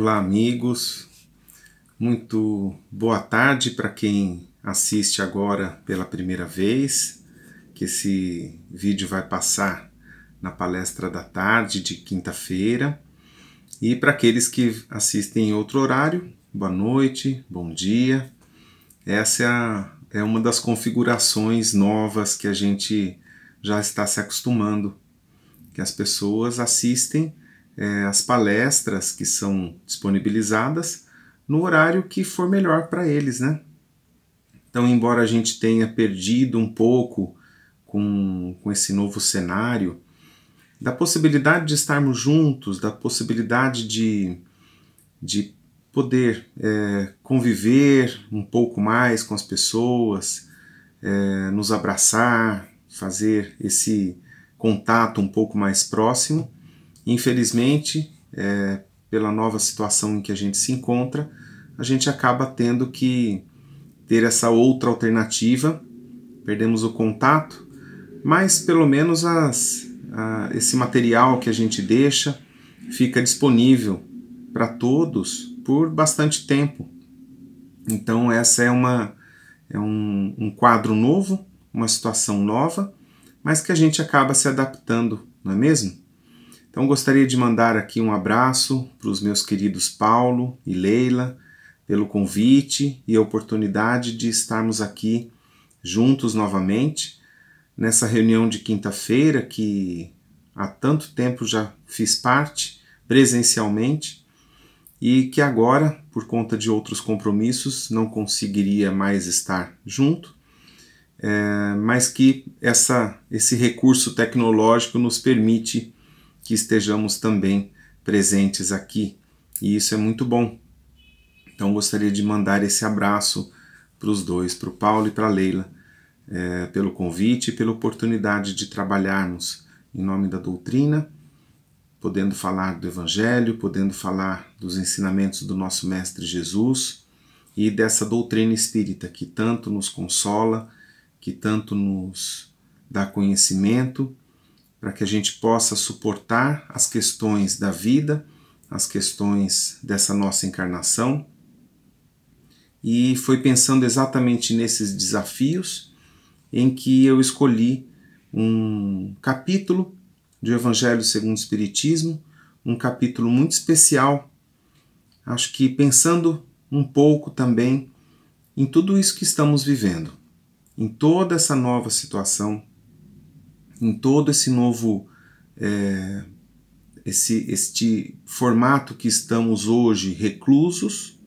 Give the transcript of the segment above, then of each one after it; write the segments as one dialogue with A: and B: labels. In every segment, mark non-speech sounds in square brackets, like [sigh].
A: Olá, amigos. Muito boa tarde para quem assiste agora pela primeira vez, que esse vídeo vai passar na palestra da tarde de quinta-feira. E para aqueles que assistem em outro horário, boa noite, bom dia. Essa é, a, é uma das configurações novas que a gente já está se acostumando, que as pessoas assistem é, as palestras que são disponibilizadas no horário que for melhor para eles, né? Então, embora a gente tenha perdido um pouco com, com esse novo cenário, da possibilidade de estarmos juntos, da possibilidade de, de poder é, conviver um pouco mais com as pessoas, é, nos abraçar, fazer esse contato um pouco mais próximo, Infelizmente, é, pela nova situação em que a gente se encontra, a gente acaba tendo que ter essa outra alternativa, perdemos o contato, mas pelo menos as, a, esse material que a gente deixa fica disponível para todos por bastante tempo. Então, essa é, uma, é um, um quadro novo, uma situação nova, mas que a gente acaba se adaptando, não é mesmo? Então gostaria de mandar aqui um abraço para os meus queridos Paulo e Leila pelo convite e a oportunidade de estarmos aqui juntos novamente nessa reunião de quinta-feira que há tanto tempo já fiz parte presencialmente e que agora, por conta de outros compromissos, não conseguiria mais estar junto, é, mas que essa, esse recurso tecnológico nos permite que estejamos também presentes aqui. E isso é muito bom. Então gostaria de mandar esse abraço para os dois, para o Paulo e para a Leila, é, pelo convite e pela oportunidade de trabalharmos em nome da doutrina, podendo falar do Evangelho, podendo falar dos ensinamentos do nosso Mestre Jesus e dessa doutrina espírita que tanto nos consola, que tanto nos dá conhecimento para que a gente possa suportar as questões da vida, as questões dessa nossa encarnação. E foi pensando exatamente nesses desafios em que eu escolhi um capítulo do Evangelho segundo o Espiritismo, um capítulo muito especial. Acho que pensando um pouco também em tudo isso que estamos vivendo, em toda essa nova situação em todo esse novo é, esse este formato que estamos hoje reclusos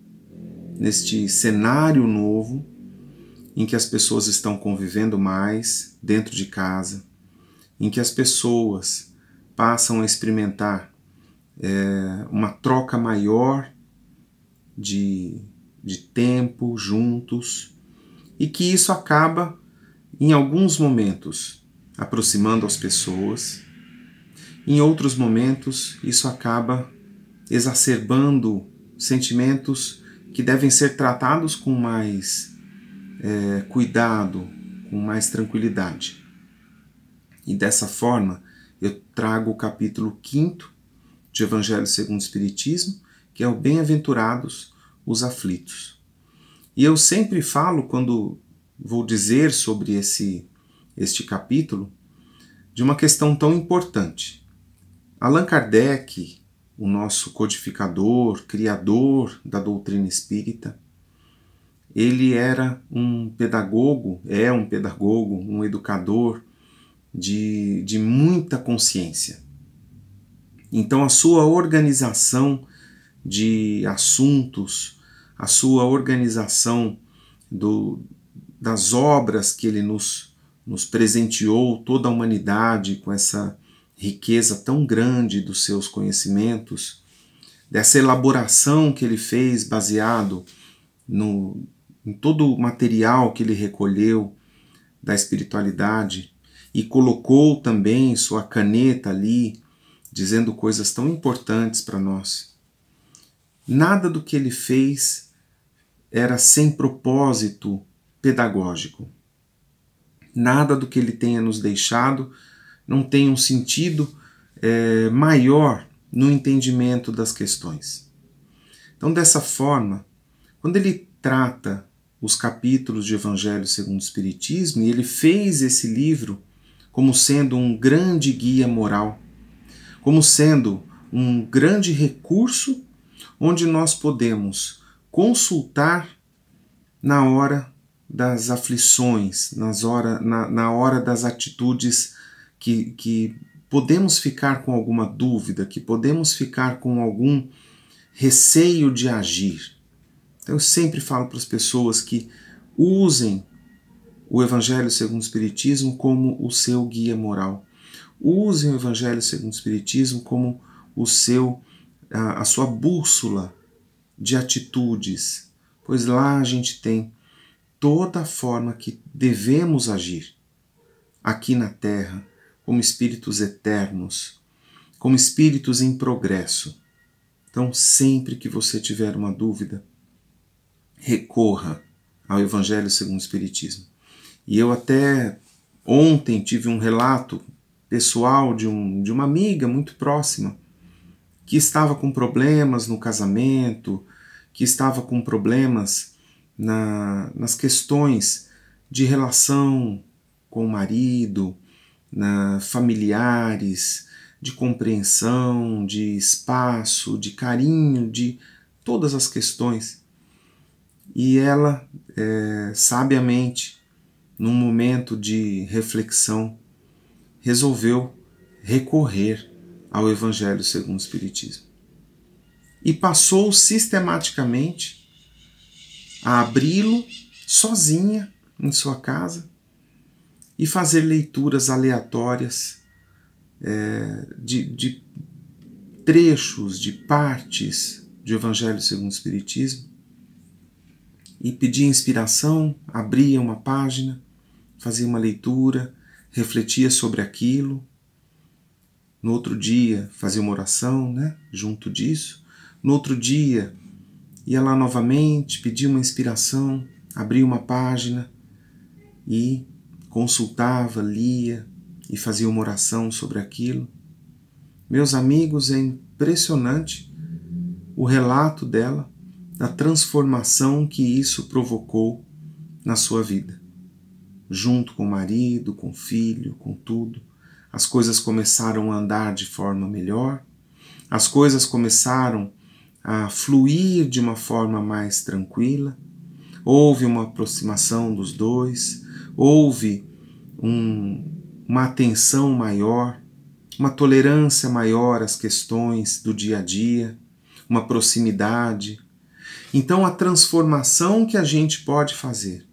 A: neste cenário novo em que as pessoas estão convivendo mais dentro de casa, em que as pessoas passam a experimentar é, uma troca maior de, de tempo juntos e que isso acaba, em alguns momentos, aproximando as pessoas. Em outros momentos, isso acaba exacerbando sentimentos que devem ser tratados com mais é, cuidado, com mais tranquilidade. E dessa forma, eu trago o capítulo 5 de Evangelho segundo o Espiritismo, que é o Bem-aventurados os aflitos. E eu sempre falo, quando vou dizer sobre esse este capítulo, de uma questão tão importante. Allan Kardec, o nosso codificador, criador da doutrina espírita, ele era um pedagogo, é um pedagogo, um educador de, de muita consciência. Então, a sua organização de assuntos, a sua organização do, das obras que ele nos nos presenteou toda a humanidade com essa riqueza tão grande dos seus conhecimentos, dessa elaboração que ele fez baseado no, em todo o material que ele recolheu da espiritualidade e colocou também sua caneta ali, dizendo coisas tão importantes para nós. Nada do que ele fez era sem propósito pedagógico nada do que ele tenha nos deixado, não tem um sentido é, maior no entendimento das questões. Então, dessa forma, quando ele trata os capítulos de Evangelho segundo o Espiritismo, e ele fez esse livro como sendo um grande guia moral, como sendo um grande recurso onde nós podemos consultar na hora das aflições, nas hora, na, na hora das atitudes que, que podemos ficar com alguma dúvida, que podemos ficar com algum receio de agir. Então, eu sempre falo para as pessoas que usem o Evangelho segundo o Espiritismo como o seu guia moral. Usem o Evangelho segundo o Espiritismo como o seu, a, a sua bússola de atitudes, pois lá a gente tem toda a forma que devemos agir, aqui na Terra, como espíritos eternos, como espíritos em progresso. Então, sempre que você tiver uma dúvida, recorra ao Evangelho segundo o Espiritismo. E eu até ontem tive um relato pessoal de, um, de uma amiga muito próxima que estava com problemas no casamento, que estava com problemas na, nas questões de relação com o marido, na familiares, de compreensão, de espaço, de carinho, de todas as questões. E ela, é, sabiamente, num momento de reflexão, resolveu recorrer ao Evangelho segundo o Espiritismo. E passou sistematicamente a abri-lo sozinha em sua casa e fazer leituras aleatórias é, de, de trechos, de partes do Evangelho segundo o Espiritismo e pedir inspiração, abria uma página, fazia uma leitura, refletia sobre aquilo. No outro dia, fazia uma oração né, junto disso. No outro dia, ia lá novamente, pedia uma inspiração, abria uma página e consultava, lia e fazia uma oração sobre aquilo. Meus amigos, é impressionante o relato dela da transformação que isso provocou na sua vida. Junto com o marido, com o filho, com tudo, as coisas começaram a andar de forma melhor, as coisas começaram a fluir de uma forma mais tranquila. Houve uma aproximação dos dois, houve um, uma atenção maior, uma tolerância maior às questões do dia a dia, uma proximidade. Então, a transformação que a gente pode fazer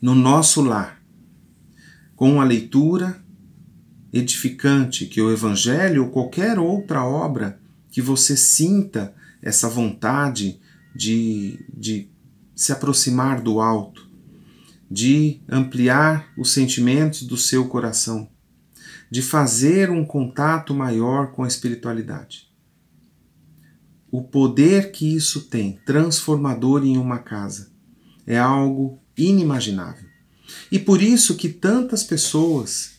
A: no nosso lar, com a leitura edificante que o Evangelho ou qualquer outra obra que você sinta essa vontade de, de se aproximar do alto, de ampliar os sentimentos do seu coração, de fazer um contato maior com a espiritualidade. O poder que isso tem, transformador em uma casa, é algo inimaginável. E por isso que tantas pessoas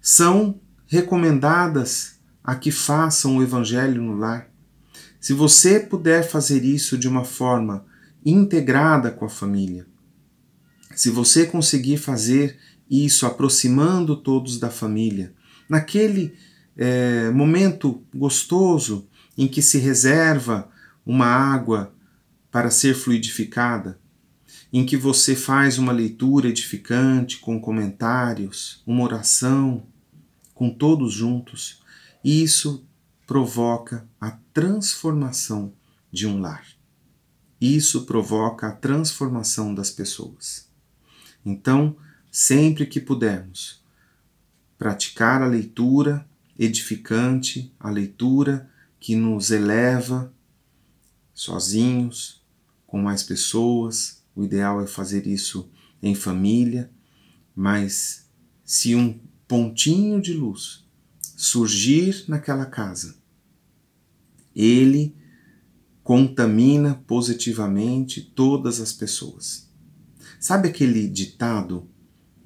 A: são recomendadas a que façam o Evangelho no lar. Se você puder fazer isso de uma forma integrada com a família, se você conseguir fazer isso aproximando todos da família, naquele é, momento gostoso em que se reserva uma água para ser fluidificada, em que você faz uma leitura edificante com comentários, uma oração, com todos juntos, e isso provoca a transformação de um lar. Isso provoca a transformação das pessoas. Então, sempre que pudermos, praticar a leitura edificante, a leitura que nos eleva sozinhos, com mais pessoas. O ideal é fazer isso em família, mas se um pontinho de luz surgir naquela casa, ele contamina positivamente todas as pessoas. Sabe aquele ditado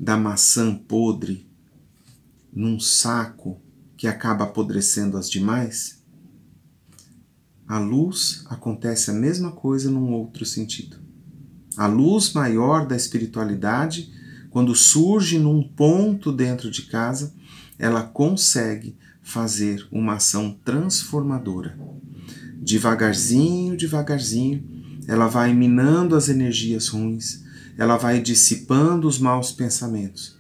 A: da maçã podre num saco que acaba apodrecendo as demais? A luz acontece a mesma coisa num outro sentido. A luz maior da espiritualidade, quando surge num ponto dentro de casa, ela consegue fazer uma ação transformadora. Devagarzinho, devagarzinho, ela vai minando as energias ruins, ela vai dissipando os maus pensamentos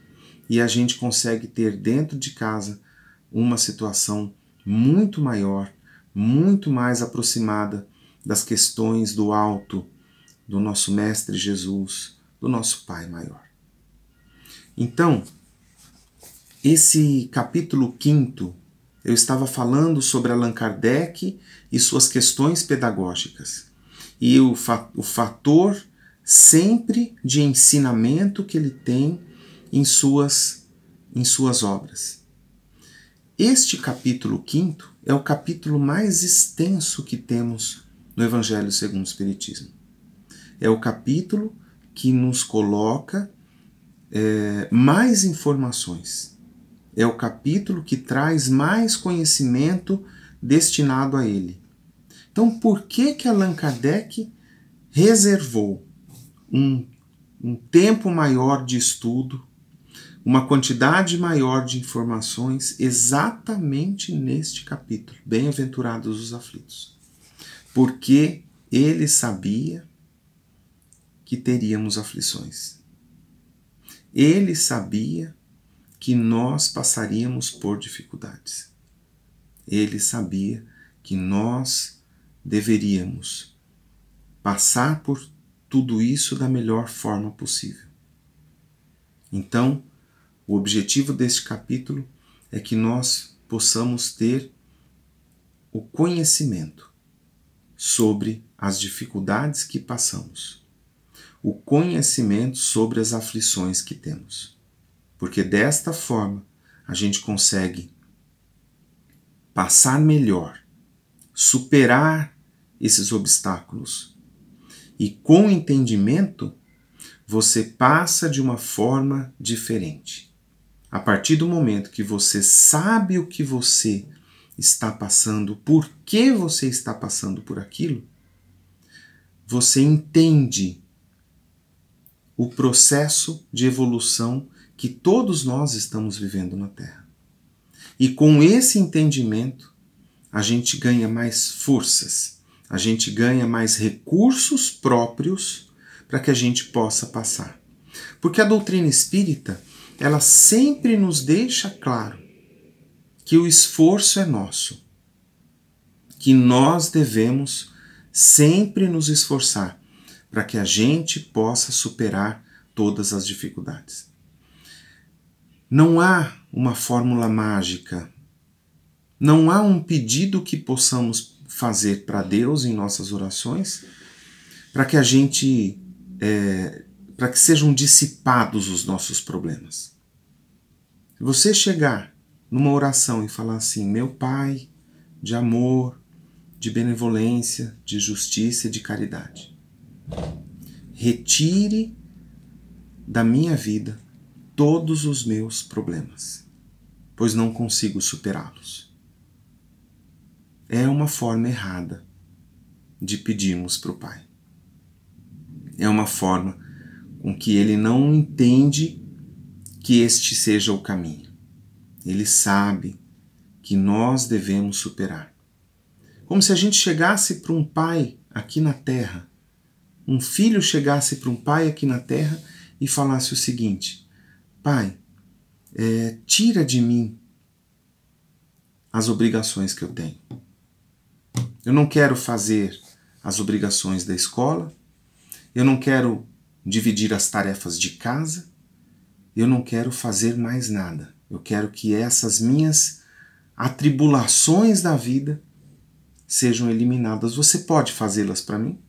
A: e a gente consegue ter dentro de casa uma situação muito maior, muito mais aproximada das questões do alto, do nosso Mestre Jesus, do nosso Pai Maior. Então, esse capítulo 5 eu estava falando sobre Allan Kardec e suas questões pedagógicas e o, fa o fator sempre de ensinamento que ele tem em suas, em suas obras. Este capítulo 5 é o capítulo mais extenso que temos no Evangelho segundo o Espiritismo. É o capítulo que nos coloca é, mais informações é o capítulo que traz mais conhecimento destinado a ele. Então, por que que Allan Kardec reservou um, um tempo maior de estudo, uma quantidade maior de informações exatamente neste capítulo? Bem-aventurados os aflitos. Porque ele sabia que teríamos aflições. Ele sabia que nós passaríamos por dificuldades. Ele sabia que nós deveríamos passar por tudo isso da melhor forma possível. Então, o objetivo deste capítulo é que nós possamos ter o conhecimento sobre as dificuldades que passamos, o conhecimento sobre as aflições que temos porque desta forma a gente consegue passar melhor, superar esses obstáculos. E com entendimento, você passa de uma forma diferente. A partir do momento que você sabe o que você está passando, por que você está passando por aquilo, você entende o processo de evolução que todos nós estamos vivendo na Terra. E com esse entendimento, a gente ganha mais forças, a gente ganha mais recursos próprios para que a gente possa passar. Porque a doutrina espírita, ela sempre nos deixa claro que o esforço é nosso, que nós devemos sempre nos esforçar para que a gente possa superar todas as dificuldades. Não há uma fórmula mágica. Não há um pedido que possamos fazer para Deus em nossas orações para que a gente. É, para que sejam dissipados os nossos problemas. Se você chegar numa oração e falar assim: Meu Pai, de amor, de benevolência, de justiça e de caridade, retire da minha vida todos os meus problemas, pois não consigo superá-los. É uma forma errada de pedirmos para o Pai. É uma forma com que ele não entende que este seja o caminho. Ele sabe que nós devemos superar. Como se a gente chegasse para um pai aqui na terra, um filho chegasse para um pai aqui na terra e falasse o seguinte: Pai, é, tira de mim as obrigações que eu tenho. Eu não quero fazer as obrigações da escola, eu não quero dividir as tarefas de casa, eu não quero fazer mais nada. Eu quero que essas minhas atribulações da vida sejam eliminadas. Você pode fazê-las para mim?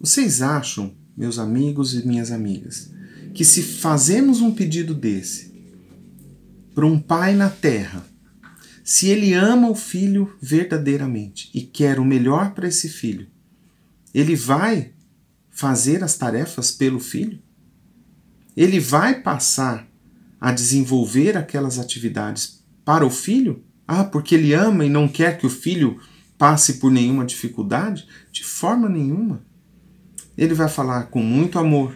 A: Vocês acham, meus amigos e minhas amigas, que se fazemos um pedido desse para um pai na terra, se ele ama o filho verdadeiramente e quer o melhor para esse filho, ele vai fazer as tarefas pelo filho? Ele vai passar a desenvolver aquelas atividades para o filho? Ah, porque ele ama e não quer que o filho passe por nenhuma dificuldade? De forma nenhuma. Ele vai falar com muito amor,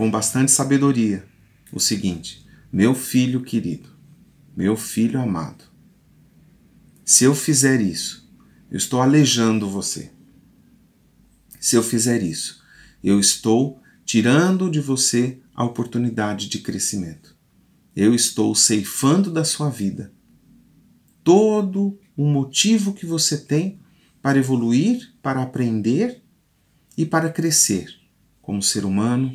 A: com bastante sabedoria o seguinte: Meu filho querido, meu filho amado, se eu fizer isso, eu estou alejando você. Se eu fizer isso, eu estou tirando de você a oportunidade de crescimento. Eu estou ceifando da sua vida todo o motivo que você tem para evoluir, para aprender e para crescer como ser humano,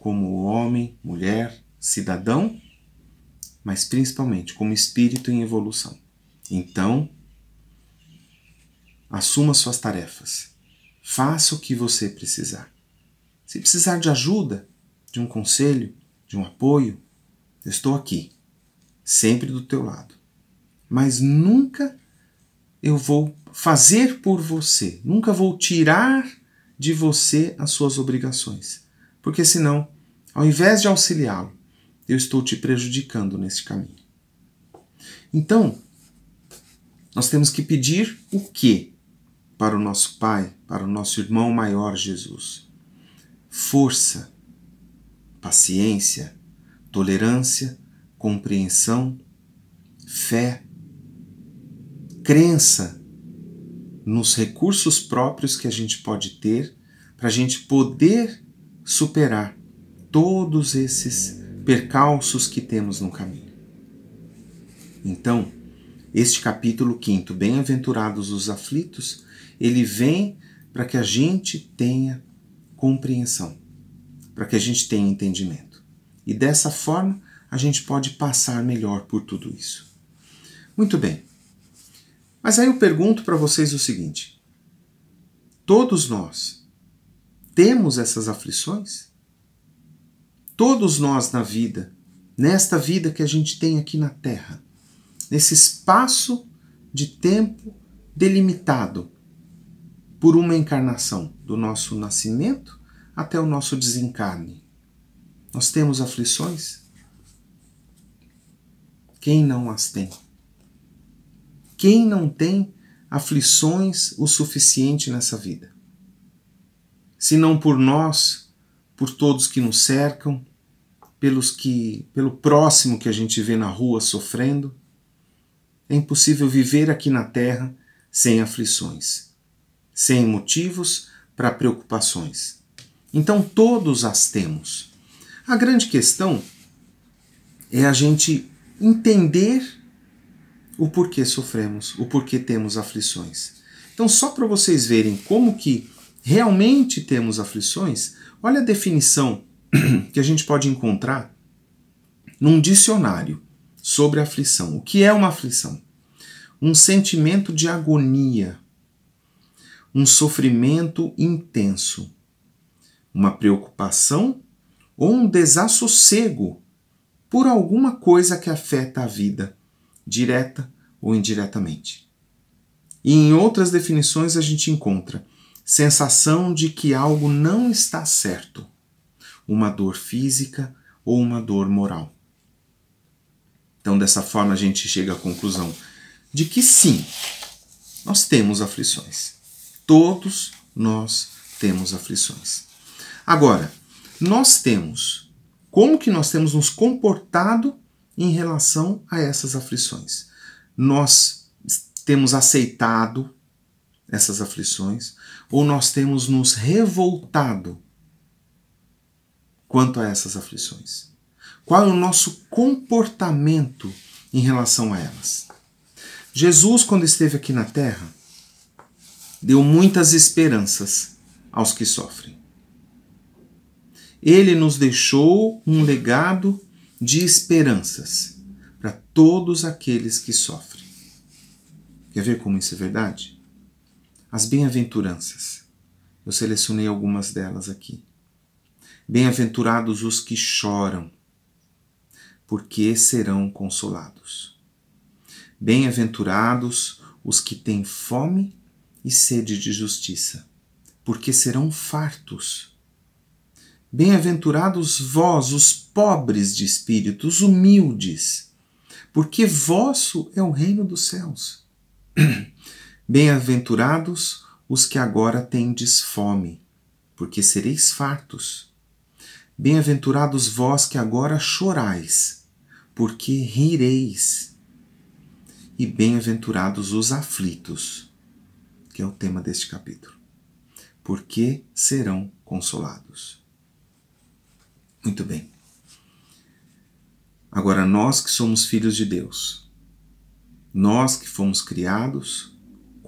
A: como homem, mulher, cidadão, mas principalmente como espírito em evolução. Então, assuma suas tarefas. Faça o que você precisar. Se precisar de ajuda, de um conselho, de um apoio, eu estou aqui, sempre do teu lado. Mas nunca eu vou fazer por você, nunca vou tirar de você as suas obrigações porque senão, ao invés de auxiliá-lo, eu estou te prejudicando neste caminho. Então, nós temos que pedir o quê para o nosso Pai, para o nosso irmão maior Jesus? Força, paciência, tolerância, compreensão, fé, crença nos recursos próprios que a gente pode ter para a gente poder superar todos esses percalços que temos no caminho. Então, este capítulo quinto, Bem-aventurados os aflitos, ele vem para que a gente tenha compreensão, para que a gente tenha entendimento. E dessa forma, a gente pode passar melhor por tudo isso. Muito bem. Mas aí eu pergunto para vocês o seguinte: todos nós temos essas aflições? Todos nós na vida, nesta vida que a gente tem aqui na Terra, nesse espaço de tempo delimitado por uma encarnação, do nosso nascimento até o nosso desencarne. Nós temos aflições? Quem não as tem? Quem não tem aflições o suficiente nessa vida? se não por nós, por todos que nos cercam, pelos que, pelo próximo que a gente vê na rua sofrendo. É impossível viver aqui na terra sem aflições, sem motivos para preocupações. Então todos as temos. A grande questão é a gente entender o porquê sofremos, o porquê temos aflições. Então só para vocês verem como que realmente temos aflições, olha a definição [clears throat] que a gente pode encontrar num dicionário sobre aflição. O que é uma aflição? Um sentimento de agonia, um sofrimento intenso, uma preocupação ou um desassossego por alguma coisa que afeta a vida, direta ou indiretamente. E em outras definições a gente encontra sensação de que algo não está certo, uma dor física ou uma dor moral. Então, dessa forma, a gente chega à conclusão de que sim, nós temos aflições. Todos nós temos aflições. Agora, nós temos como que nós temos nos comportado em relação a essas aflições? Nós temos aceitado essas aflições, ou nós temos nos revoltado quanto a essas aflições? Qual é o nosso comportamento em relação a elas? Jesus, quando esteve aqui na terra, deu muitas esperanças aos que sofrem. Ele nos deixou um legado de esperanças para todos aqueles que sofrem. Quer ver como isso é verdade? As bem-aventuranças. Eu selecionei algumas delas aqui. Bem-aventurados os que choram, porque serão consolados. Bem-aventurados os que têm fome e sede de justiça, porque serão fartos. Bem-aventurados vós, os pobres de espírito, os humildes, porque vosso é o reino dos céus. [clears throat] Bem-aventurados os que agora tendes fome, porque sereis fartos. Bem-aventurados vós que agora chorais, porque rireis. E bem-aventurados os aflitos, que é o tema deste capítulo, porque serão consolados. Muito bem. Agora, nós que somos filhos de Deus, nós que fomos criados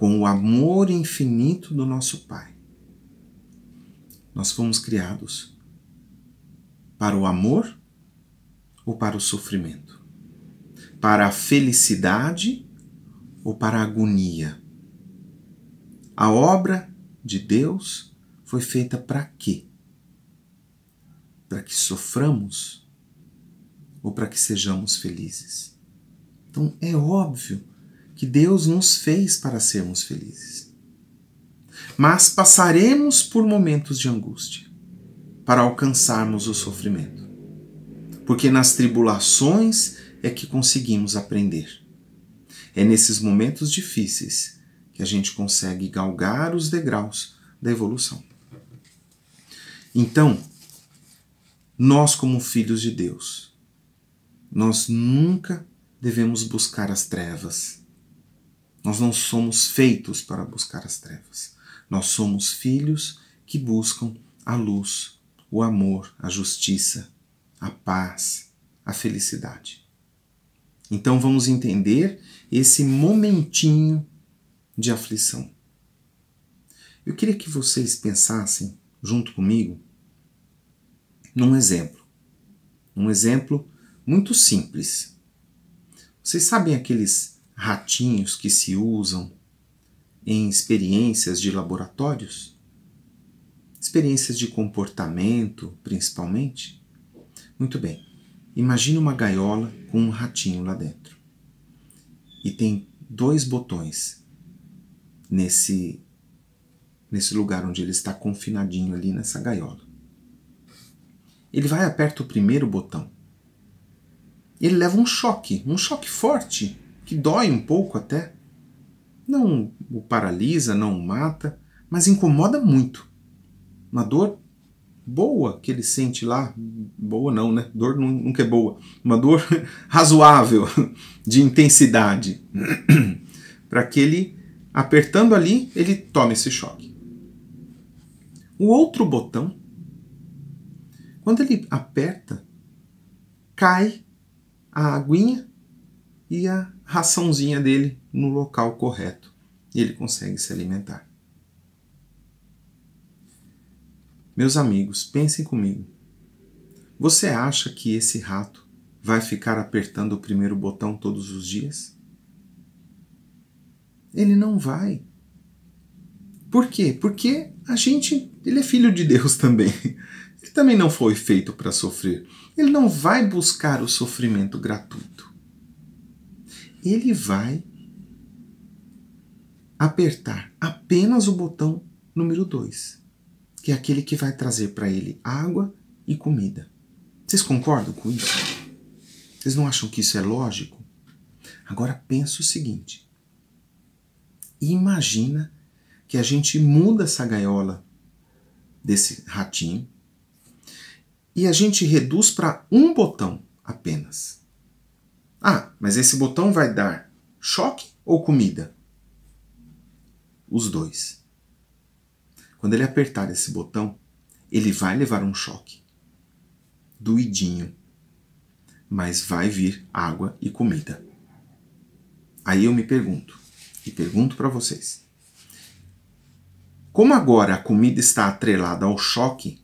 A: com o amor infinito do nosso Pai. Nós fomos criados para o amor ou para o sofrimento? Para a felicidade ou para a agonia? A obra de Deus foi feita para quê? Para que soframos ou para que sejamos felizes? Então é óbvio que Deus nos fez para sermos felizes. Mas passaremos por momentos de angústia para alcançarmos o sofrimento, porque nas tribulações é que conseguimos aprender. É nesses momentos difíceis que a gente consegue galgar os degraus da evolução. Então, nós como filhos de Deus, nós nunca devemos buscar as trevas nós não somos feitos para buscar as trevas. Nós somos filhos que buscam a luz, o amor, a justiça, a paz, a felicidade. Então vamos entender esse momentinho de aflição. Eu queria que vocês pensassem, junto comigo, num exemplo. Um exemplo muito simples. Vocês sabem aqueles ratinhos que se usam em experiências de laboratórios? Experiências de comportamento, principalmente? Muito bem. Imagine uma gaiola com um ratinho lá dentro. E tem dois botões nesse nesse lugar onde ele está confinadinho ali nessa gaiola. Ele vai e aperta o primeiro botão. Ele leva um choque, um choque forte que dói um pouco até. Não o paralisa, não o mata, mas incomoda muito. Uma dor boa que ele sente lá, boa não, né? Dor nunca é boa. Uma dor [laughs] razoável de intensidade. [clears throat] Para que ele, apertando ali, ele tome esse choque. O outro botão, quando ele aperta, cai a aguinha e a raçãozinha dele no local correto. E ele consegue se alimentar. Meus amigos, pensem comigo. Você acha que esse rato vai ficar apertando o primeiro botão todos os dias? Ele não vai. Por quê? Porque a gente, ele é filho de Deus [laughs] também. Ele também não foi feito para sofrer. Ele não vai buscar o sofrimento gratuito ele vai apertar apenas o botão número 2, que é aquele que vai trazer para ele água e comida. Vocês concordam com isso? Vocês não acham que isso é lógico? Agora pensa o seguinte: imagina que a gente muda essa gaiola desse ratinho e a gente reduz para um botão apenas. Ah, mas esse botão vai dar choque ou comida? Os dois. Quando ele apertar esse botão, ele vai levar um choque. Doidinho. Mas vai vir água e comida. Aí eu me pergunto, e pergunto para vocês: como agora a comida está atrelada ao choque,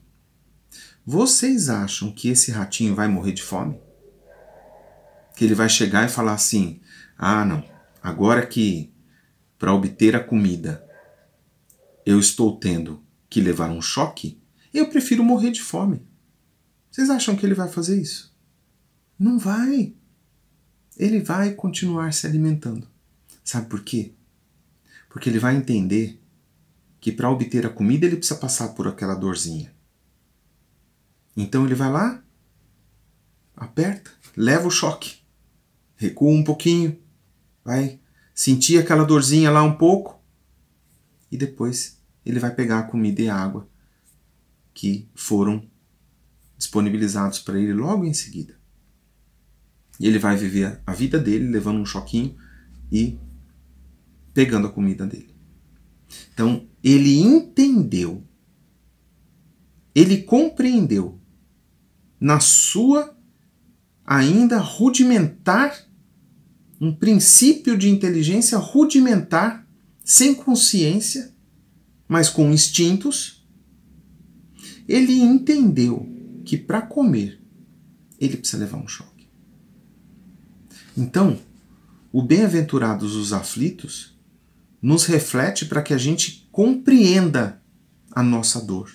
A: vocês acham que esse ratinho vai morrer de fome? que ele vai chegar e falar assim: ah, não, agora que para obter a comida eu estou tendo que levar um choque, eu prefiro morrer de fome. Vocês acham que ele vai fazer isso? Não vai. Ele vai continuar se alimentando. Sabe por quê? Porque ele vai entender que para obter a comida ele precisa passar por aquela dorzinha. Então ele vai lá, aperta, leva o choque recua um pouquinho, vai sentir aquela dorzinha lá um pouco e depois ele vai pegar a comida e a água que foram disponibilizados para ele logo em seguida. E ele vai viver a vida dele levando um choquinho e pegando a comida dele. Então, ele entendeu, ele compreendeu na sua ainda rudimentar um princípio de inteligência rudimentar, sem consciência, mas com instintos, ele entendeu que para comer ele precisa levar um choque. Então, o bem-aventurados os aflitos nos reflete para que a gente compreenda a nossa dor,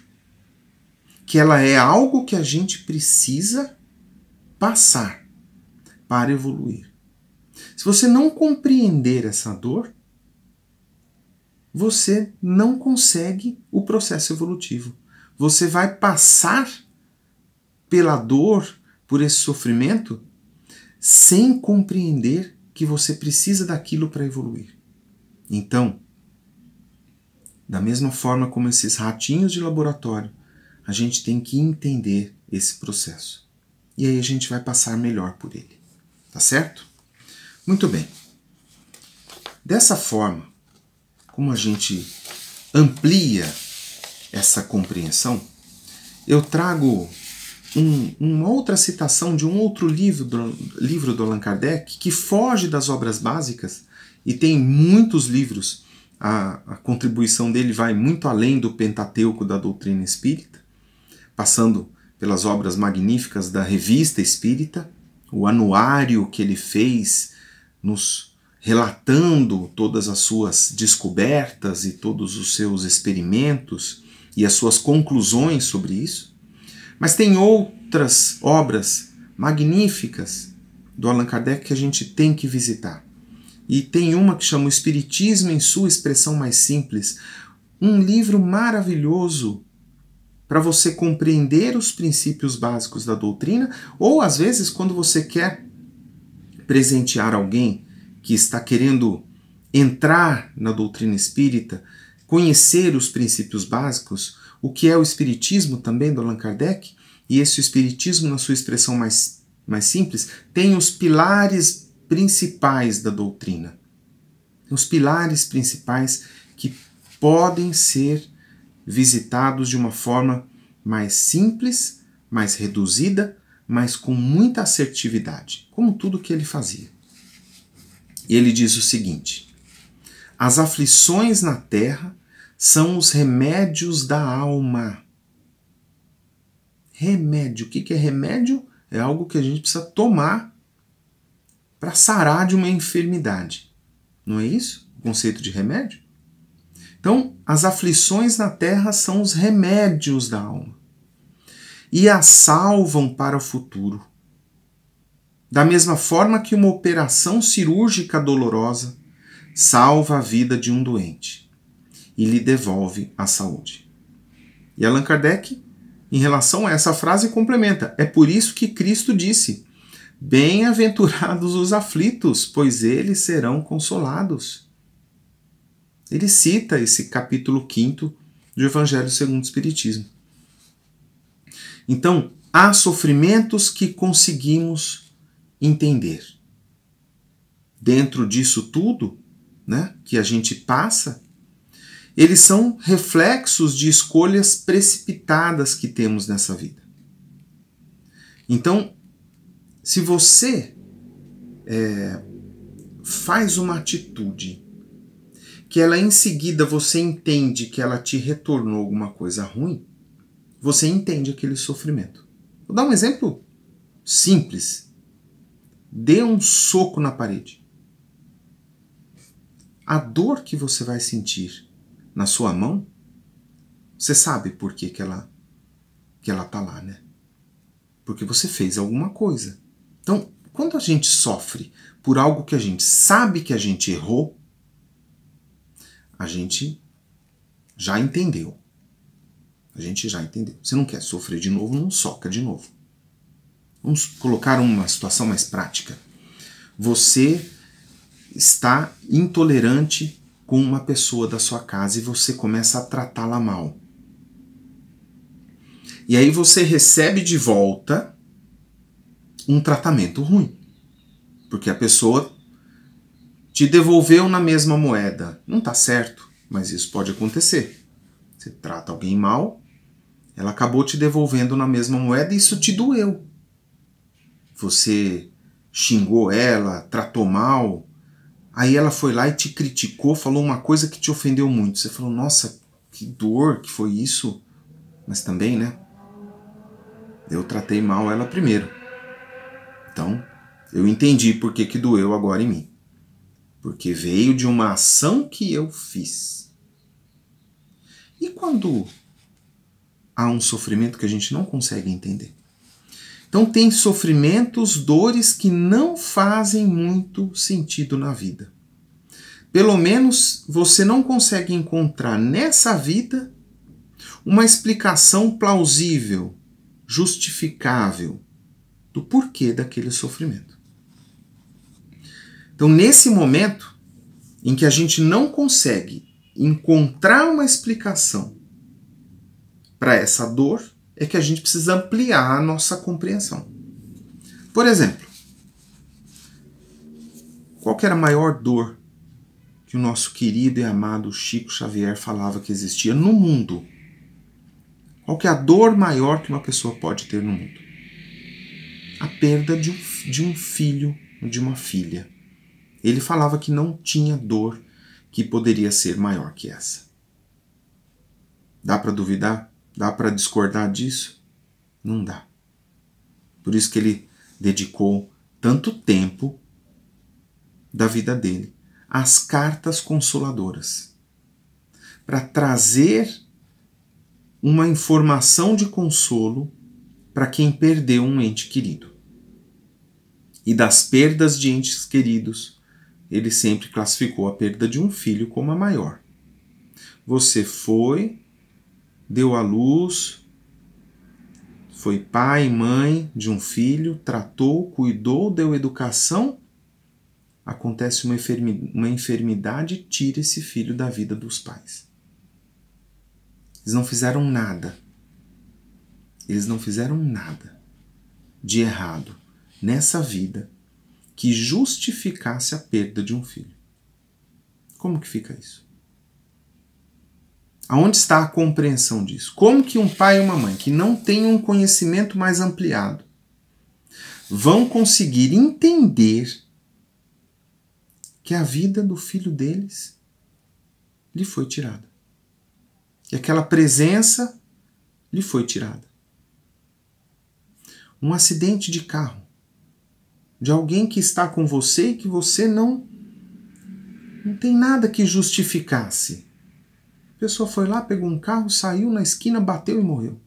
A: que ela é algo que a gente precisa passar para evoluir. Se você não compreender essa dor, você não consegue o processo evolutivo. Você vai passar pela dor, por esse sofrimento, sem compreender que você precisa daquilo para evoluir. Então, da mesma forma como esses ratinhos de laboratório, a gente tem que entender esse processo. E aí a gente vai passar melhor por ele. Tá certo? Muito bem. Dessa forma, como a gente amplia essa compreensão, eu trago um, uma outra citação de um outro livro do, livro do Allan Kardec que foge das obras básicas e tem muitos livros. A, a contribuição dele vai muito além do Pentateuco da doutrina espírita, passando pelas obras magníficas da Revista Espírita, o anuário que ele fez nos relatando todas as suas descobertas e todos os seus experimentos e as suas conclusões sobre isso. Mas tem outras obras magníficas do Allan Kardec que a gente tem que visitar. E tem uma que chama O Espiritismo em Sua Expressão Mais Simples, um livro maravilhoso para você compreender os princípios básicos da doutrina, ou às vezes, quando você quer presentear alguém que está querendo entrar na doutrina espírita, conhecer os princípios básicos, o que é o espiritismo também do Allan Kardec, e esse espiritismo na sua expressão mais mais simples, tem os pilares principais da doutrina. Os pilares principais que podem ser visitados de uma forma mais simples, mais reduzida, mas com muita assertividade, como tudo que ele fazia. E ele diz o seguinte: As aflições na terra são os remédios da alma. Remédio. O que é remédio? É algo que a gente precisa tomar para sarar de uma enfermidade. Não é isso o conceito de remédio? Então, as aflições na terra são os remédios da alma e a salvam para o futuro. Da mesma forma que uma operação cirúrgica dolorosa salva a vida de um doente e lhe devolve a saúde. E Allan Kardec, em relação a essa frase, complementa: É por isso que Cristo disse: Bem-aventurados os aflitos, pois eles serão consolados. Ele cita esse capítulo 5 do Evangelho segundo o Espiritismo. Então, há sofrimentos que conseguimos entender. Dentro disso tudo, né, que a gente passa, eles são reflexos de escolhas precipitadas que temos nessa vida. Então, se você é, faz uma atitude que ela em seguida você entende que ela te retornou alguma coisa ruim, você entende aquele sofrimento. Vou dar um exemplo simples. Dê um soco na parede. A dor que você vai sentir na sua mão, você sabe por que, que ela que ela tá lá, né? Porque você fez alguma coisa. Então, quando a gente sofre por algo que a gente sabe que a gente errou, a gente já entendeu. A gente já entendeu. Você não quer sofrer de novo, não soca de novo. Vamos colocar uma situação mais prática. Você está intolerante com uma pessoa da sua casa e você começa a tratá-la mal. E aí você recebe de volta um tratamento ruim. Porque a pessoa te devolveu na mesma moeda. Não está certo, mas isso pode acontecer. Você trata alguém mal, ela acabou te devolvendo na mesma moeda e isso te doeu. Você xingou ela, tratou mal. Aí ela foi lá e te criticou, falou uma coisa que te ofendeu muito. Você falou: "Nossa, que dor que foi isso". Mas também, né? Eu tratei mal ela primeiro. Então, eu entendi por que que doeu agora em mim. Porque veio de uma ação que eu fiz. E quando há um sofrimento que a gente não consegue entender. Então, tem sofrimentos, dores que não fazem muito sentido na vida. Pelo menos você não consegue encontrar nessa vida uma explicação plausível, justificável do porquê daquele sofrimento. Então, nesse momento em que a gente não consegue encontrar uma explicação para essa dor é que a gente precisa ampliar a nossa compreensão. Por exemplo, qual que era a maior dor que o nosso querido e amado Chico Xavier falava que existia no mundo? Qual que é a dor maior que uma pessoa pode ter no mundo? A perda de um, de um filho ou de uma filha. Ele falava que não tinha dor que poderia ser maior que essa. Dá para duvidar? Dá para discordar disso? Não dá. Por isso que ele dedicou tanto tempo da vida dele às cartas consoladoras para trazer uma informação de consolo para quem perdeu um ente querido. E das perdas de entes queridos, ele sempre classificou a perda de um filho como a maior. Você foi deu à luz, foi pai e mãe de um filho, tratou, cuidou, deu educação. Acontece uma, enfermi uma enfermidade e tira esse filho da vida dos pais. Eles não fizeram nada. Eles não fizeram nada de errado nessa vida que justificasse a perda de um filho. Como que fica isso? Aonde está a compreensão disso? Como que um pai e uma mãe que não têm um conhecimento mais ampliado vão conseguir entender que a vida do filho deles lhe foi tirada? Que aquela presença lhe foi tirada. Um acidente de carro de alguém que está com você e que você não não tem nada que justificasse a pessoa foi lá, pegou um carro, saiu na esquina, bateu e morreu.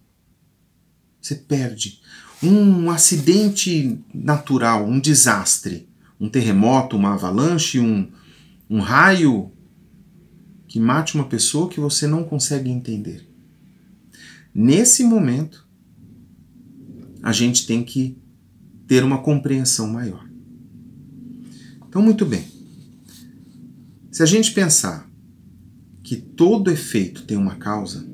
A: Você perde. Um acidente natural, um desastre, um terremoto, uma avalanche, um, um raio que mate uma pessoa que você não consegue entender. Nesse momento, a gente tem que ter uma compreensão maior. Então, muito bem. Se a gente pensar que todo efeito tem uma causa,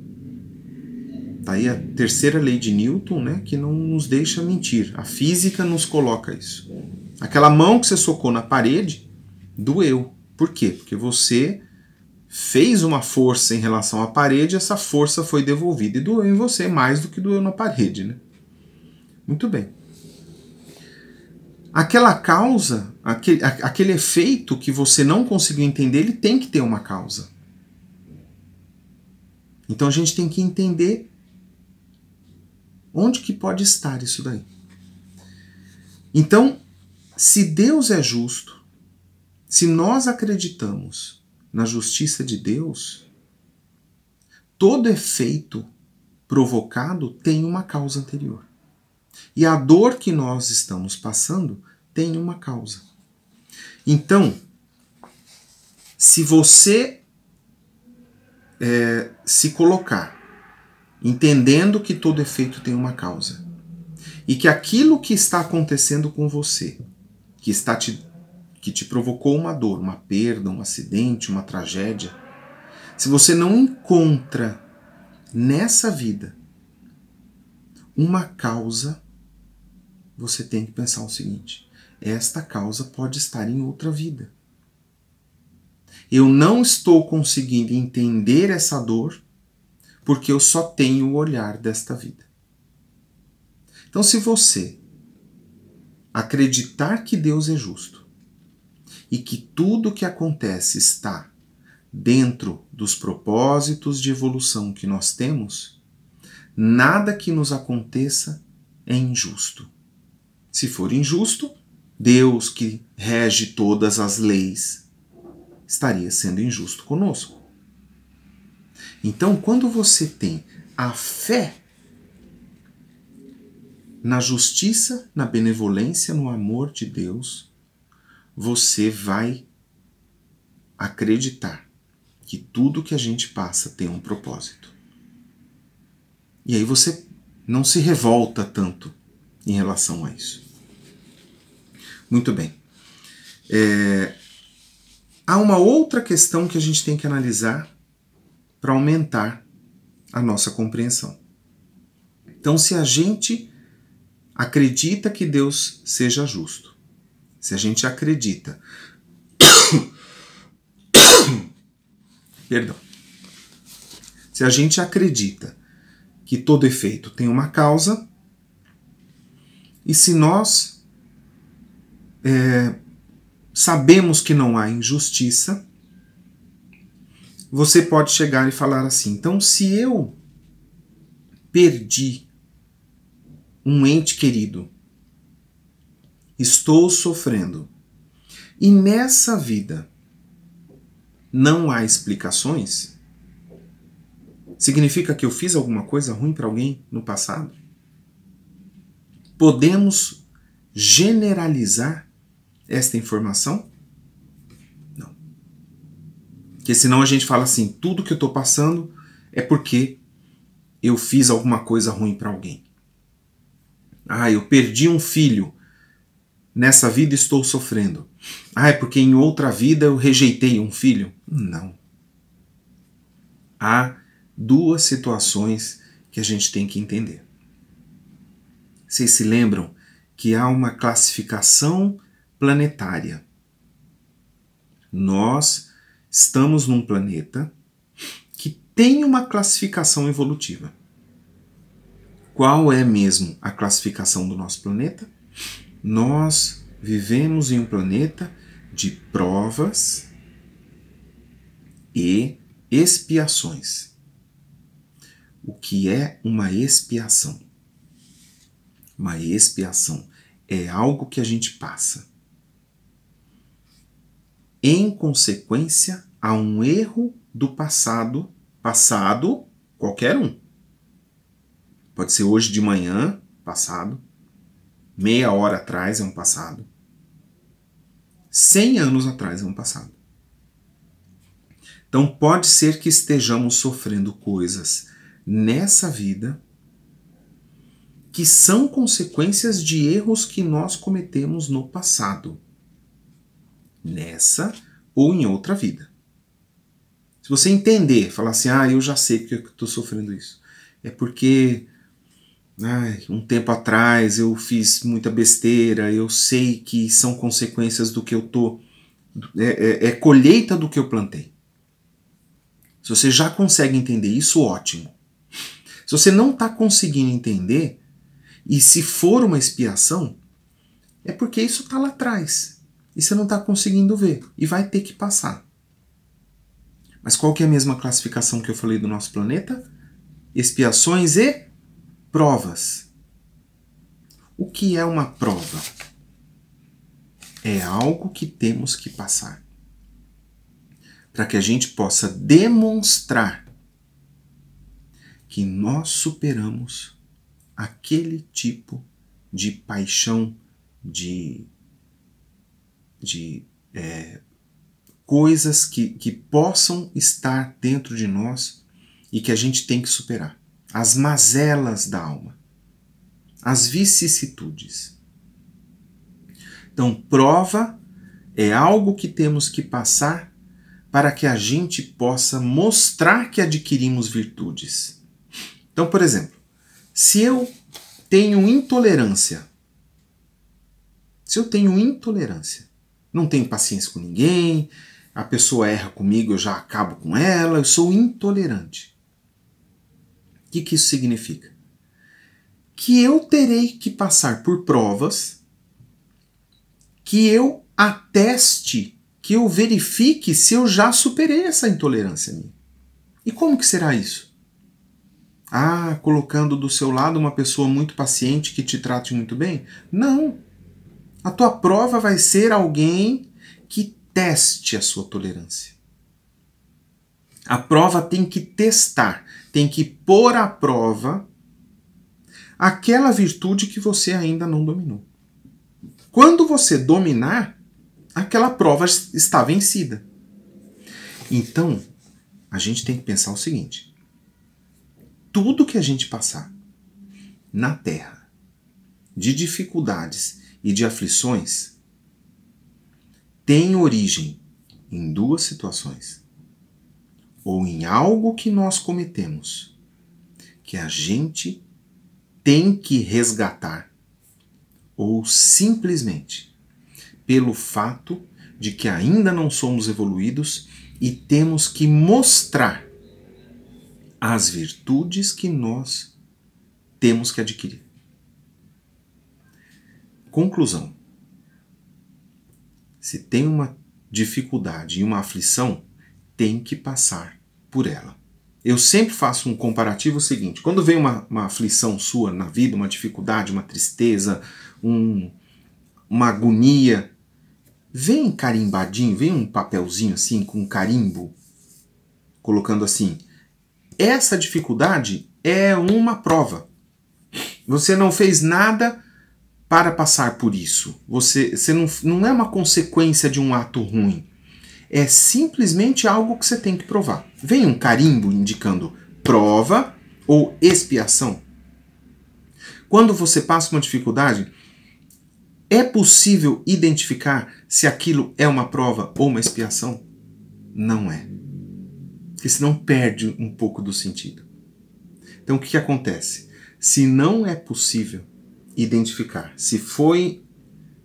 A: daí tá a terceira lei de Newton, né, que não nos deixa mentir. A física nos coloca isso. Aquela mão que você socou na parede doeu. Por quê? Porque você fez uma força em relação à parede, essa força foi devolvida e doeu em você mais do que doeu na parede. Né? Muito bem. Aquela causa, aquele, aquele efeito que você não conseguiu entender, ele tem que ter uma causa. Então a gente tem que entender onde que pode estar isso daí. Então, se Deus é justo, se nós acreditamos na justiça de Deus, todo efeito provocado tem uma causa anterior. E a dor que nós estamos passando tem uma causa. Então, se você é, se colocar, entendendo que todo efeito tem uma causa e que aquilo que está acontecendo com você, que está te, que te provocou uma dor, uma perda, um acidente, uma tragédia, se você não encontra nessa vida uma causa, você tem que pensar o seguinte: esta causa pode estar em outra vida eu não estou conseguindo entender essa dor porque eu só tenho o olhar desta vida. Então, se você acreditar que Deus é justo e que tudo o que acontece está dentro dos propósitos de evolução que nós temos, nada que nos aconteça é injusto. Se for injusto, Deus que rege todas as leis estaria sendo injusto conosco. Então, quando você tem a fé na justiça, na benevolência, no amor de Deus, você vai acreditar que tudo que a gente passa tem um propósito. E aí você não se revolta tanto em relação a isso. Muito bem. É, Há uma outra questão que a gente tem que analisar para aumentar a nossa compreensão. Então, se a gente acredita que Deus seja justo, se a gente acredita. [coughs] Perdão. Se a gente acredita que todo efeito tem uma causa, e se nós é, sabemos que não há injustiça, você pode chegar e falar assim: então, se eu perdi um ente querido, estou sofrendo, e nessa vida não há explicações, significa que eu fiz alguma coisa ruim para alguém no passado? Podemos generalizar esta informação? Não. Porque senão a gente fala assim: tudo que eu estou passando é porque eu fiz alguma coisa ruim para alguém. Ah, eu perdi um filho. Nessa vida estou sofrendo. Ah, é porque em outra vida eu rejeitei um filho? Não. Há duas situações que a gente tem que entender. Vocês se lembram que há uma classificação planetária. Nós estamos num planeta que tem uma classificação evolutiva. Qual é mesmo a classificação do nosso planeta? Nós vivemos em um planeta de provas e expiações. O que é uma expiação? Uma expiação é algo que a gente passa em consequência a um erro do passado, passado qualquer um. Pode ser hoje de manhã, passado. Meia hora atrás é um passado. Cem anos atrás é um passado. Então pode ser que estejamos sofrendo coisas nessa vida que são consequências de erros que nós cometemos no passado nessa ou em outra vida. Se você entender, falar assim, ah, eu já sei porque eu estou sofrendo isso. É porque ai, um tempo atrás eu fiz muita besteira, eu sei que são consequências do que eu tô. É, é, é colheita do que eu plantei. Se você já consegue entender isso, ótimo. Se você não está conseguindo entender, e se for uma expiação, é porque isso está lá atrás e você não está conseguindo ver e vai ter que passar. Mas qual que é a mesma classificação que eu falei do nosso planeta? Expiações e provas. O que é uma prova? É algo que temos que passar para que a gente possa demonstrar que nós superamos aquele tipo de paixão, de de é, coisas que, que possam estar dentro de nós e que a gente tem que superar. As mazelas da alma, as vicissitudes. Então, prova é algo que temos que passar para que a gente possa mostrar que adquirimos virtudes. Então, por exemplo, se eu tenho intolerância, se eu tenho intolerância, não tenho paciência com ninguém, a pessoa erra comigo, eu já acabo com ela, eu sou intolerante. O que, que isso significa? Que eu terei que passar por provas que eu ateste, que eu verifique se eu já superei essa intolerância minha. E como que será isso? Ah, colocando do seu lado uma pessoa muito paciente que te trate muito bem? Não. A tua prova vai ser alguém que teste a sua tolerância. A prova tem que testar, tem que pôr à prova aquela virtude que você ainda não dominou. Quando você dominar, aquela prova está vencida. Então, a gente tem que pensar o seguinte: tudo que a gente passar na Terra de dificuldades e de aflições tem origem em duas situações: ou em algo que nós cometemos, que a gente tem que resgatar, ou simplesmente pelo fato de que ainda não somos evoluídos e temos que mostrar as virtudes que nós temos que adquirir. Conclusão: se tem uma dificuldade e uma aflição, tem que passar por ela. Eu sempre faço um comparativo seguinte: quando vem uma, uma aflição sua na vida, uma dificuldade, uma tristeza, um, uma agonia, vem carimbadinho, vem um papelzinho assim com um carimbo, colocando assim: essa dificuldade é uma prova. Você não fez nada para passar por isso. Você, você não, não é uma consequência de um ato ruim. É simplesmente algo que você tem que provar. Vem um carimbo indicando prova ou expiação. Quando você passa uma dificuldade, é possível identificar se aquilo é uma prova ou uma expiação? Não é. Porque senão perde um pouco do sentido. Então o que acontece? Se não é possível identificar se foi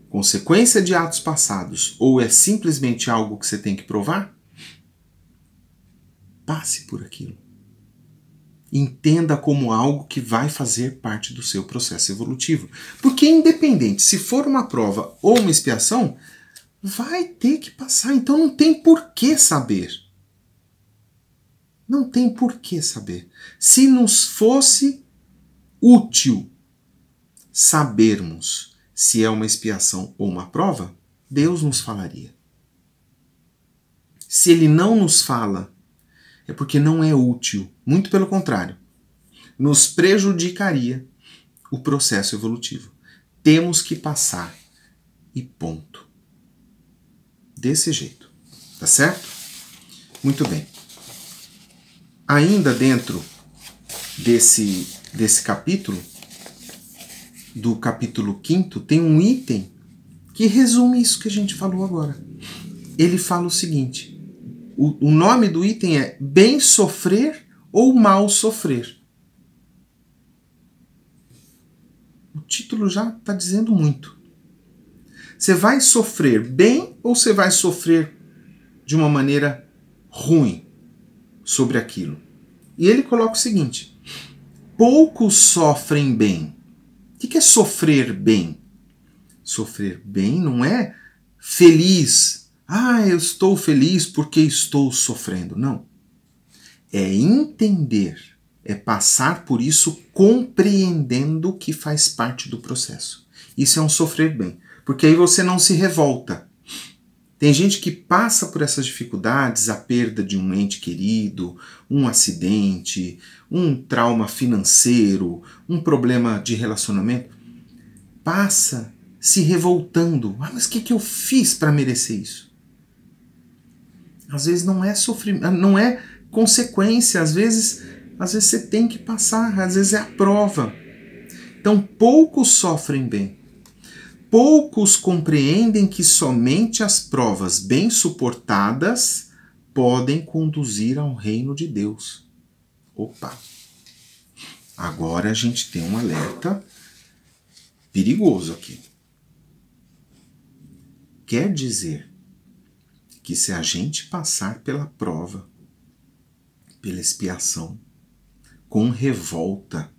A: consequência de atos passados ou é simplesmente algo que você tem que provar. Passe por aquilo. Entenda como algo que vai fazer parte do seu processo evolutivo. Porque, independente se for uma prova ou uma expiação, vai ter que passar. Então não tem por que saber. Não tem por que saber. Se nos fosse útil sabermos se é uma expiação ou uma prova, Deus nos falaria. Se ele não nos fala, é porque não é útil, muito pelo contrário, nos prejudicaria o processo evolutivo. Temos que passar e ponto. Desse jeito, tá certo? Muito bem. Ainda dentro desse, desse capítulo, do capítulo 5 tem um item que resume isso que a gente falou agora. Ele fala o seguinte: o, o nome do item é bem sofrer ou mal sofrer. O título já está dizendo muito. Você vai sofrer bem ou você vai sofrer de uma maneira ruim sobre aquilo? E ele coloca o seguinte: poucos sofrem bem o que é sofrer bem? Sofrer bem não é feliz. Ah, eu estou feliz porque estou sofrendo. Não. É entender, é passar por isso compreendendo que faz parte do processo. Isso é um sofrer bem. Porque aí você não se revolta. Tem gente que passa por essas dificuldades, a perda de um ente querido, um acidente, um trauma financeiro, um problema de relacionamento, passa se revoltando. Ah, mas o que, que eu fiz para merecer isso? Às vezes não é sofrimento, ah, não é consequência, às vezes, às vezes você tem que passar, às vezes é a prova. Então poucos sofrem bem poucos compreendem que somente as provas bem suportadas podem conduzir ao reino de Deus. Opa! Agora a gente tem um alerta perigoso aqui. Quer dizer que se a gente passar pela prova, pela expiação, com revolta,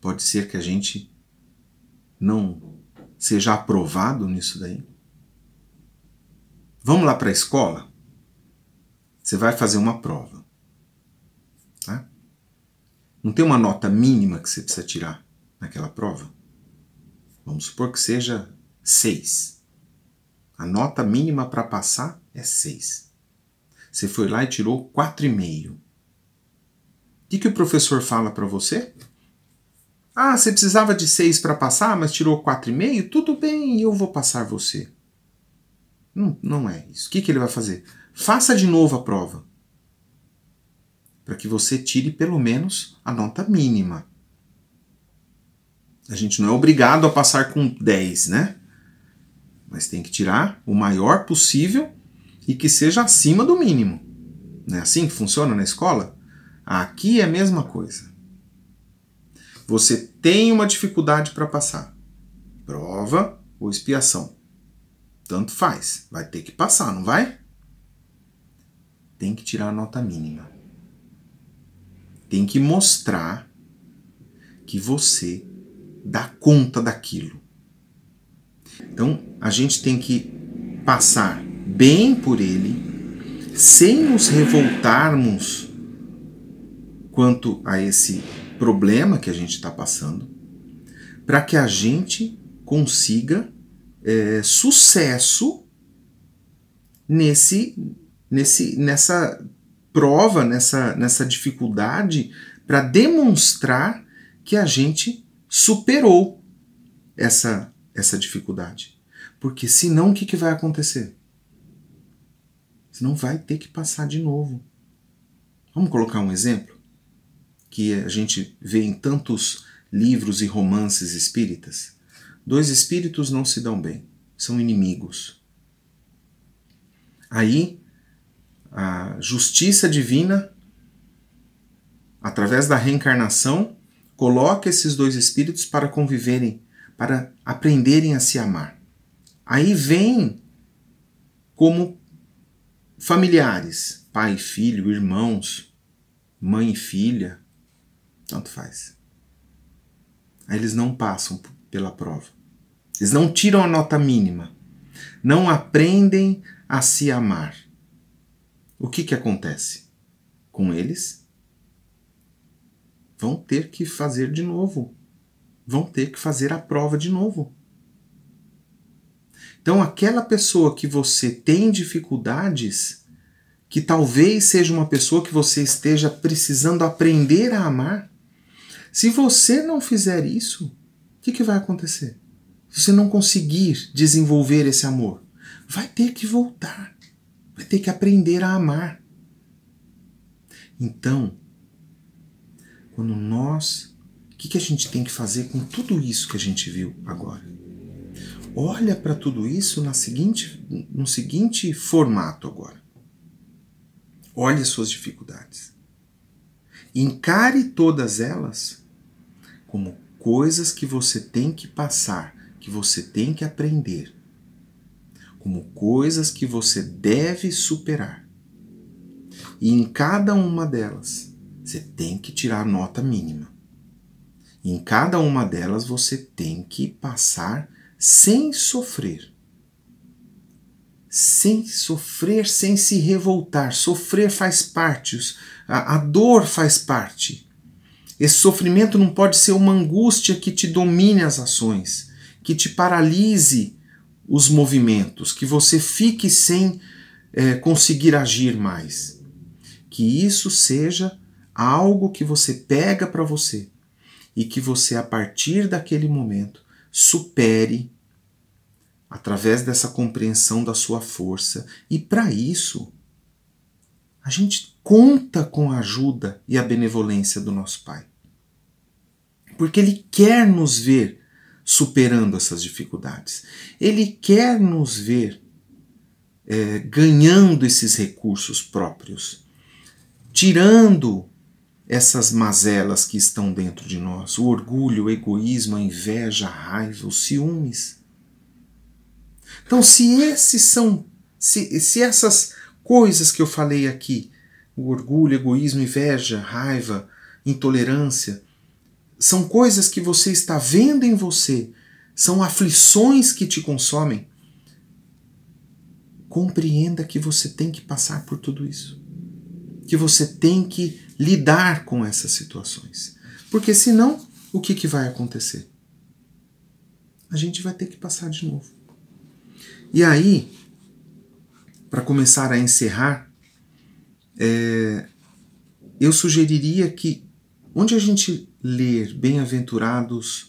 A: pode ser que a gente não seja aprovado nisso daí? Vamos lá para a escola? Você vai fazer uma prova. Tá? Não tem uma nota mínima que você precisa tirar naquela prova? Vamos supor que seja 6. A nota mínima para passar é 6. Você foi lá e tirou 4,5. O que, que o professor fala para você? Ah, você precisava de seis para passar, mas tirou quatro e meio. Tudo bem, eu vou passar você. Não, não é isso. O que, que ele vai fazer? Faça de novo a prova. Para que você tire pelo menos a nota mínima. A gente não é obrigado a passar com 10, né? Mas tem que tirar o maior possível e que seja acima do mínimo. Não é assim que funciona na escola? Aqui é a mesma coisa. Você tem uma dificuldade para passar. Prova ou expiação. Tanto faz. Vai ter que passar, não vai? Tem que tirar a nota mínima. Tem que mostrar que você dá conta daquilo. Então, a gente tem que passar bem por ele, sem nos revoltarmos quanto a esse problema que a gente está passando, para que a gente consiga é, sucesso nesse, nesse, nessa prova, nessa, nessa dificuldade, para demonstrar que a gente superou essa, essa dificuldade. Porque senão o que, que vai acontecer? não vai ter que passar de novo. Vamos colocar um exemplo? que a gente vê em tantos livros e romances espíritas. Dois espíritos não se dão bem, são inimigos. Aí, a justiça divina, através da reencarnação, coloca esses dois espíritos para conviverem, para aprenderem a se amar. Aí vem como familiares, pai e filho, irmãos, mãe e filha, tanto faz. Aí eles não passam pela prova. Eles não tiram a nota mínima. Não aprendem a se amar. O que, que acontece com eles? Vão ter que fazer de novo. Vão ter que fazer a prova de novo. Então, aquela pessoa que você tem dificuldades, que talvez seja uma pessoa que você esteja precisando aprender a amar, se você não fizer isso, o que, que vai acontecer? Se você não conseguir desenvolver esse amor, vai ter que voltar, vai ter que aprender a amar. Então, quando nós. O que, que a gente tem que fazer com tudo isso que a gente viu agora? Olha para tudo isso na seguinte, no seguinte formato agora. Olhe as suas dificuldades. Encare todas elas como coisas que você tem que passar, que você tem que aprender, como coisas que você deve superar. E em cada uma delas, você tem que tirar nota mínima. Em cada uma delas, você tem que passar sem sofrer. Sem sofrer, sem se revoltar. Sofrer faz parte, a, a dor faz parte esse sofrimento não pode ser uma angústia que te domine as ações, que te paralise os movimentos, que você fique sem é, conseguir agir mais. Que isso seja algo que você pega para você e que você, a partir daquele momento, supere através dessa compreensão da sua força. E para isso, a gente conta com a ajuda e a benevolência do nosso Pai porque Ele quer nos ver superando essas dificuldades. Ele quer nos ver é, ganhando esses recursos próprios, tirando essas mazelas que estão dentro de nós: o orgulho, o egoísmo, a inveja, a raiva, os ciúmes. Então, se esses são, se, se essas coisas que eu falei aqui, o orgulho, egoísmo, inveja, raiva, intolerância, são coisas que você está vendo em você, são aflições que te consomem, compreenda que você tem que passar por tudo isso. Que você tem que lidar com essas situações. Porque senão, o que, que vai acontecer? A gente vai ter que passar de novo. E aí, para começar a encerrar, é, eu sugeriria que onde a gente ler: Bem-aventurados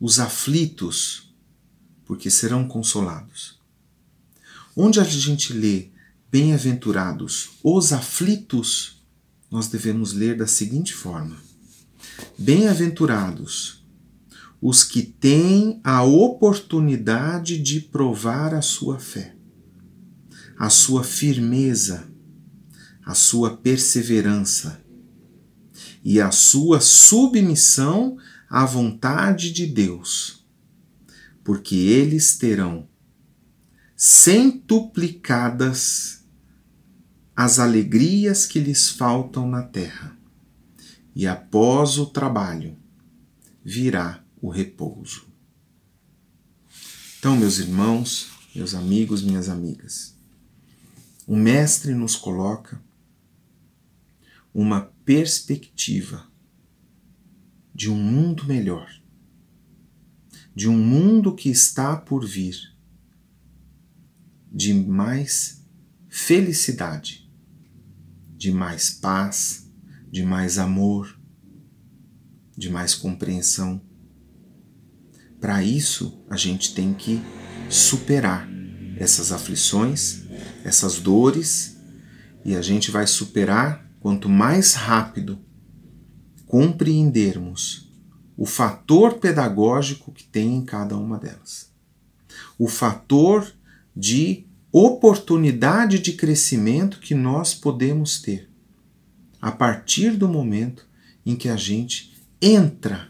A: os aflitos, porque serão consolados. Onde a gente lê Bem-aventurados os aflitos, nós devemos ler da seguinte forma: Bem-aventurados os que têm a oportunidade de provar a sua fé, a sua firmeza, a sua perseverança e a sua submissão à vontade de Deus, porque eles terão centuplicadas as alegrias que lhes faltam na terra, e após o trabalho virá o repouso. Então, meus irmãos, meus amigos, minhas amigas, o Mestre nos coloca uma perspectiva de um mundo melhor, de um mundo que está por vir, de mais felicidade, de mais paz, de mais amor, de mais compreensão. Para isso, a gente tem que superar essas aflições, essas dores, e a gente vai superar quanto mais rápido compreendermos o fator pedagógico que tem em cada uma delas, o fator de oportunidade de crescimento que nós podemos ter a partir do momento em que a gente entra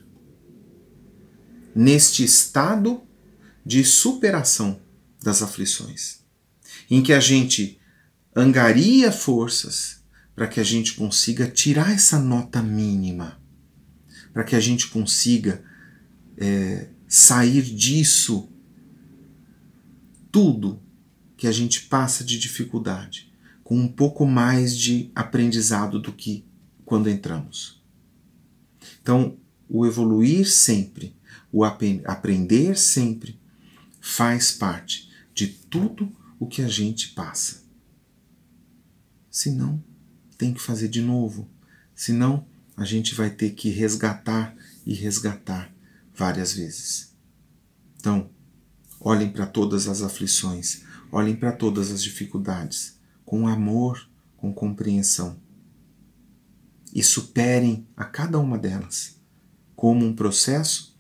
A: neste estado de superação das aflições, em que a gente angaria forças para que a gente consiga tirar essa nota mínima, para que a gente consiga é, sair disso tudo que a gente passa de dificuldade, com um pouco mais de aprendizado do que quando entramos. Então, o evoluir sempre, o ap aprender sempre, faz parte de tudo o que a gente passa. Senão, tem que fazer de novo. Senão, a gente vai ter que resgatar e resgatar várias vezes. Então, olhem para todas as aflições, olhem para todas as dificuldades, com amor, com compreensão. E superem a cada uma delas, como um processo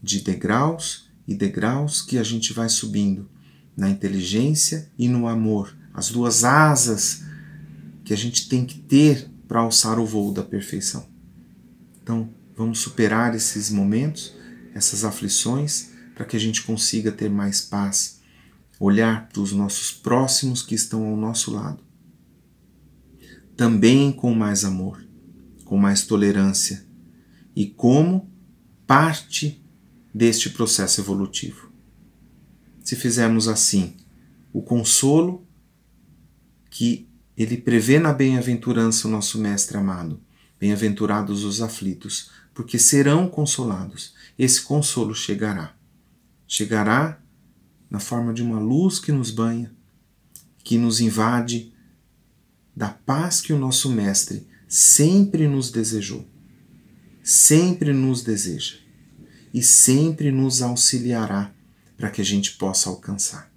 A: de degraus e degraus que a gente vai subindo na inteligência e no amor, as duas asas que a gente tem que ter para alçar o voo da perfeição. Então, vamos superar esses momentos, essas aflições, para que a gente consiga ter mais paz, olhar para os nossos próximos que estão ao nosso lado. Também com mais amor, com mais tolerância e como parte deste processo evolutivo. Se fizermos assim, o consolo que ele prevê na bem-aventurança o nosso Mestre amado. Bem-aventurados os aflitos, porque serão consolados. Esse consolo chegará. Chegará na forma de uma luz que nos banha, que nos invade, da paz que o nosso Mestre sempre nos desejou, sempre nos deseja e sempre nos auxiliará para que a gente possa alcançar.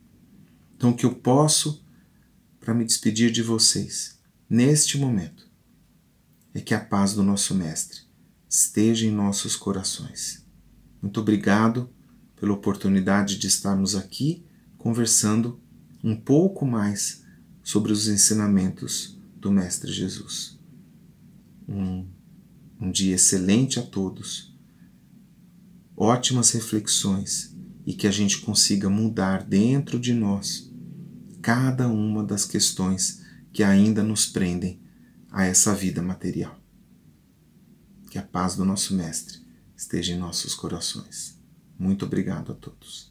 A: Então, o que eu posso para me despedir de vocês, neste momento, é que a paz do nosso Mestre esteja em nossos corações. Muito obrigado pela oportunidade de estarmos aqui conversando um pouco mais sobre os ensinamentos do Mestre Jesus. Um, um dia excelente a todos, ótimas reflexões e que a gente consiga mudar dentro de nós cada uma das questões que ainda nos prendem a essa vida material. Que a paz do nosso Mestre esteja em nossos corações. Muito obrigado a todos.